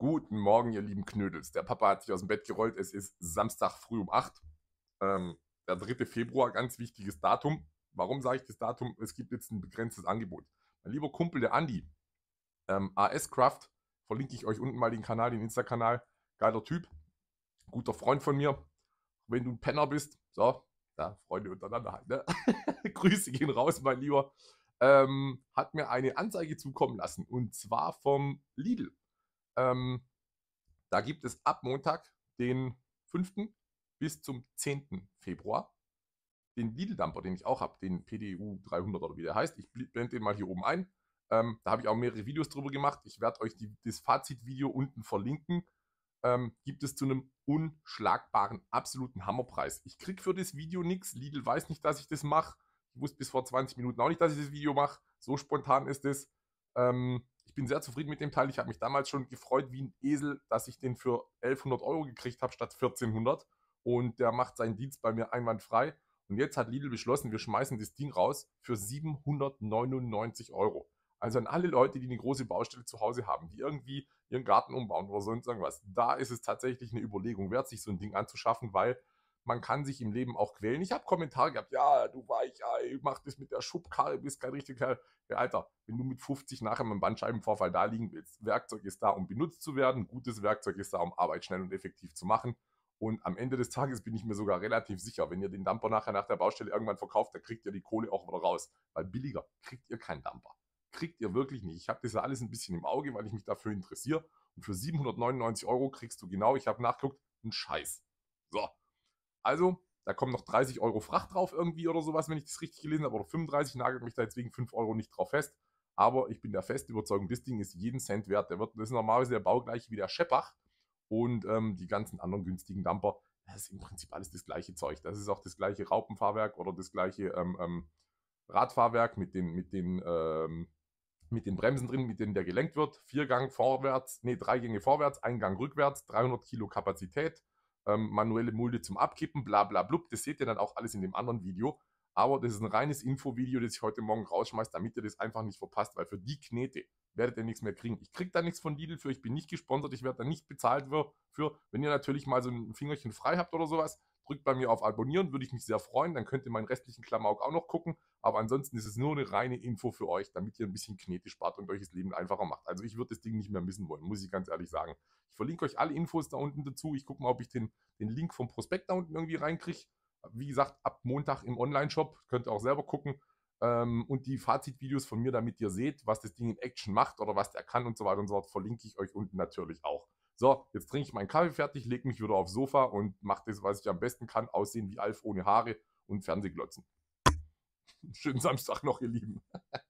Guten Morgen, ihr lieben Knödels. Der Papa hat sich aus dem Bett gerollt. Es ist Samstag früh um 8. Ähm, der 3. Februar, ganz wichtiges Datum. Warum sage ich das Datum? Es gibt jetzt ein begrenztes Angebot. Mein lieber Kumpel, der Andi, ähm, AS Craft, verlinke ich euch unten mal den Kanal, den Insta-Kanal. Geiler Typ, guter Freund von mir. Wenn du ein Penner bist, so, ja, Freunde untereinander halt, ne? Grüße gehen raus, mein Lieber. Ähm, hat mir eine Anzeige zukommen lassen und zwar vom Lidl. Ähm, da gibt es ab Montag, den 5. bis zum 10. Februar, den Lidl-Dumper, den ich auch habe, den PDU 300 oder wie der heißt. Ich blende den mal hier oben ein. Ähm, da habe ich auch mehrere Videos drüber gemacht. Ich werde euch die, das Fazitvideo unten verlinken. Ähm, gibt es zu einem unschlagbaren, absoluten Hammerpreis. Ich kriege für das Video nichts. Lidl weiß nicht, dass ich das mache. Ich wusste bis vor 20 Minuten auch nicht, dass ich das Video mache. So spontan ist es. Ähm, ich bin sehr zufrieden mit dem Teil. Ich habe mich damals schon gefreut wie ein Esel, dass ich den für 1100 Euro gekriegt habe statt 1400. Und der macht seinen Dienst bei mir einwandfrei. Und jetzt hat Lidl beschlossen, wir schmeißen das Ding raus für 799 Euro. Also an alle Leute, die eine große Baustelle zu Hause haben, die irgendwie ihren Garten umbauen oder sonst irgendwas, da ist es tatsächlich eine Überlegung wert, sich so ein Ding anzuschaffen, weil man kann sich im Leben auch quälen. Ich habe Kommentare gehabt, ja, du Weichei, mach das mit der Schubkarre, bist kein richtiger Kerl. Ja, Alter, wenn du mit 50 nachher mit dem Bandscheibenvorfall da liegen willst, Werkzeug ist da, um benutzt zu werden, gutes Werkzeug ist da, um Arbeit schnell und effektiv zu machen. Und am Ende des Tages bin ich mir sogar relativ sicher, wenn ihr den Dumper nachher nach der Baustelle irgendwann verkauft, dann kriegt ihr die Kohle auch wieder raus. Weil billiger kriegt ihr keinen Dumper. Kriegt ihr wirklich nicht. Ich habe das ja alles ein bisschen im Auge, weil ich mich dafür interessiere. Und für 799 Euro kriegst du genau, ich habe nachgeguckt, einen Scheiß. So, also, da kommen noch 30 Euro Fracht drauf irgendwie oder sowas, wenn ich das richtig gelesen habe, oder 35, nagelt mich da jetzt wegen 5 Euro nicht drauf fest. Aber ich bin der festen Überzeugung, das Ding ist jeden Cent wert. Der wird, das ist normalerweise der baugleiche wie der Scheppach und ähm, die ganzen anderen günstigen Dumper, Das ist im Prinzip alles das gleiche Zeug. Das ist auch das gleiche Raupenfahrwerk oder das gleiche ähm, ähm, Radfahrwerk mit den, mit, den, ähm, mit den Bremsen drin, mit denen der gelenkt wird. Vier Gang vorwärts, nee, drei Gänge vorwärts, ein Gang rückwärts, 300 Kilo Kapazität, ähm, manuelle Mulde zum Abkippen, bla bla blub. Das seht ihr dann auch alles in dem anderen Video. Aber das ist ein reines Infovideo, das ich heute Morgen rausschmeiße, damit ihr das einfach nicht verpasst, weil für die Knete werdet ihr nichts mehr kriegen. Ich kriege da nichts von Lidl für, ich bin nicht gesponsert, ich werde da nicht bezahlt für. Wenn ihr natürlich mal so ein Fingerchen frei habt oder sowas, drückt bei mir auf Abonnieren, würde ich mich sehr freuen. Dann könnt ihr meinen restlichen Klamauk auch noch gucken. Aber ansonsten ist es nur eine reine Info für euch, damit ihr ein bisschen Knete spart und euch das Leben einfacher macht. Also ich würde das Ding nicht mehr missen wollen, muss ich ganz ehrlich sagen. Ich verlinke euch alle Infos da unten dazu. Ich gucke mal, ob ich den, den Link vom Prospekt da unten irgendwie reinkriege wie gesagt, ab Montag im Online-Shop. Könnt ihr auch selber gucken. Ähm, und die Fazitvideos von mir, damit ihr seht, was das Ding in Action macht oder was der kann und so weiter und so fort, verlinke ich euch unten natürlich auch. So, jetzt trinke ich meinen Kaffee fertig, lege mich wieder aufs Sofa und mache das, was ich am besten kann, aussehen wie Alf ohne Haare und Fernsehglotzen. Schönen Samstag noch, ihr Lieben.